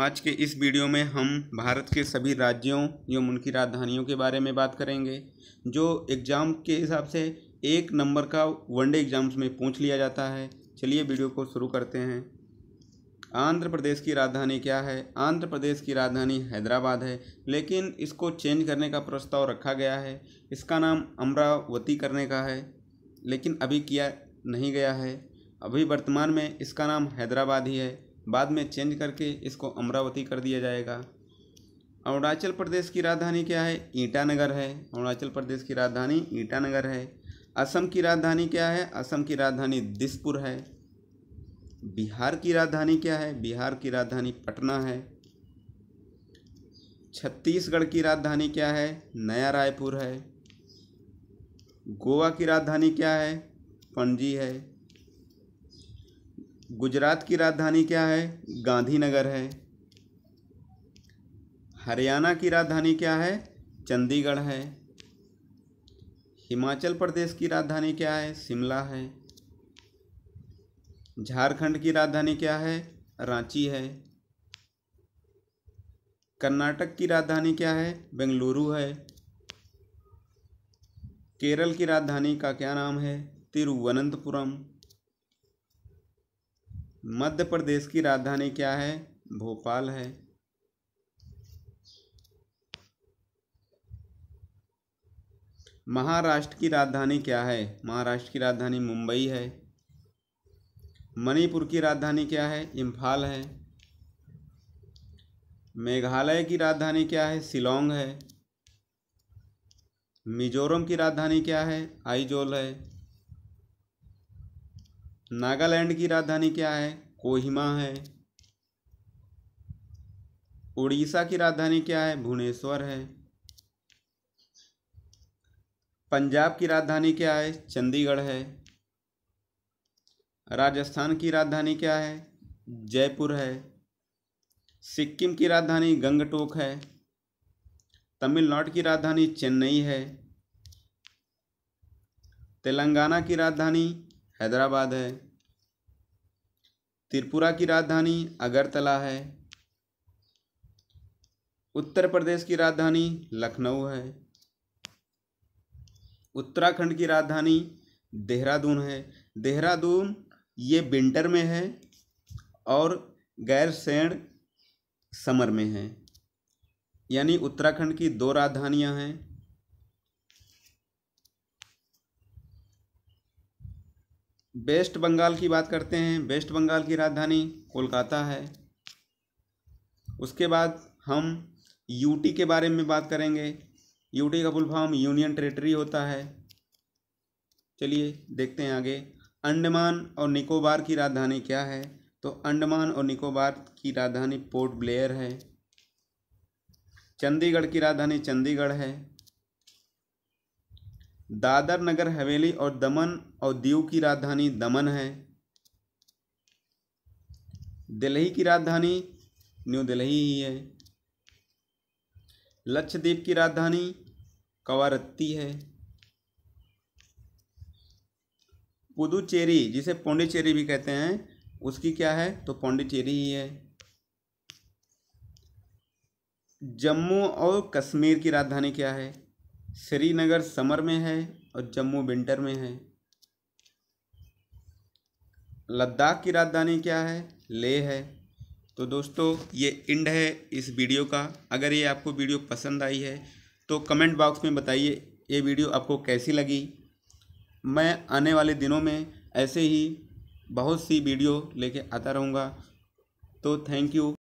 आज के इस वीडियो में हम भारत के सभी राज्यों एवं उनकी राजधानियों के बारे में बात करेंगे जो एग्ज़ाम के हिसाब से एक नंबर का वनडे एग्ज़ाम्स में पूछ लिया जाता है चलिए वीडियो को शुरू करते हैं आंध्र प्रदेश की राजधानी क्या है आंध्र प्रदेश की राजधानी हैदराबाद है लेकिन इसको चेंज करने का प्रस्ताव रखा गया है इसका नाम अमरावती करने का है लेकिन अभी किया नहीं गया है अभी वर्तमान में इसका नाम हैदराबाद ही है बाद में चेंज करके इसको अमरावती कर दिया जाएगा अरुणाचल प्रदेश की राजधानी क्या है ईटानगर है अरुणाचल प्रदेश की राजधानी ईटानगर है असम की राजधानी क्या है असम की राजधानी दिसपुर है बिहार की राजधानी क्या है बिहार की राजधानी पटना है छत्तीसगढ़ की राजधानी क्या है नया रायपुर है गोवा की राजधानी क्या है पणजी है गुजरात की राजधानी क्या है गांधीनगर है हरियाणा की राजधानी क्या है चंडीगढ़ है हिमाचल प्रदेश की राजधानी क्या है शिमला है झारखंड की राजधानी क्या है रांची है कर्नाटक की राजधानी क्या है बेंगलुरु है केरल की राजधानी का क्या नाम है तिरुवनंतपुरम मध्य प्रदेश की राजधानी क्या है भोपाल है महाराष्ट्र की राजधानी क्या है महाराष्ट्र की राजधानी मुंबई है मणिपुर की राजधानी क्या है इम्फाल है मेघालय की राजधानी क्या है शिलोंग है मिजोरम की राजधानी क्या है आइजोल है नागालैंड की राजधानी क्या है कोहिमा है उड़ीसा की राजधानी क्या है भुवनेश्वर है पंजाब की राजधानी क्या है चंडीगढ़ है राजस्थान की राजधानी क्या है जयपुर है सिक्किम की राजधानी गंगटोक है तमिलनाडु की राजधानी चेन्नई है तेलंगाना की राजधानी हैदराबाद है त्रिपुरा की राजधानी अगरतला है उत्तर प्रदेश की राजधानी लखनऊ है उत्तराखंड की राजधानी देहरादून है देहरादून ये विंटर में है और गैरसैण समर में है यानी उत्तराखंड की दो राजधानियां हैं वेस्ट बंगाल की बात करते हैं वेस्ट बंगाल की राजधानी कोलकाता है उसके बाद हम यूटी के बारे में बात करेंगे यूटी का फुल फॉर्म यूनियन टेरेटरी होता है चलिए देखते हैं आगे अंडमान और निकोबार की राजधानी क्या है तो अंडमान और निकोबार की राजधानी पोर्ट ब्लेयर है चंडीगढ़ की राजधानी चंडीगढ़ है दादर नगर हवेली और दमन और दीव की राजधानी दमन है दिल्ली की राजधानी न्यू दिल्ली ही है लक्षद्वीप की राजधानी कवारत्ती है पुदुचेरी जिसे पौंडीचेरी भी कहते हैं उसकी क्या है तो पौंडीचेरी ही है जम्मू और कश्मीर की राजधानी क्या है श्रीनगर समर में है और जम्मू विंटर में है लद्दाख की राजधानी क्या है लेह है तो दोस्तों ये इंड है इस वीडियो का अगर ये आपको वीडियो पसंद आई है तो कमेंट बॉक्स में बताइए ये वीडियो आपको कैसी लगी मैं आने वाले दिनों में ऐसे ही बहुत सी वीडियो लेके आता रहूँगा तो थैंक यू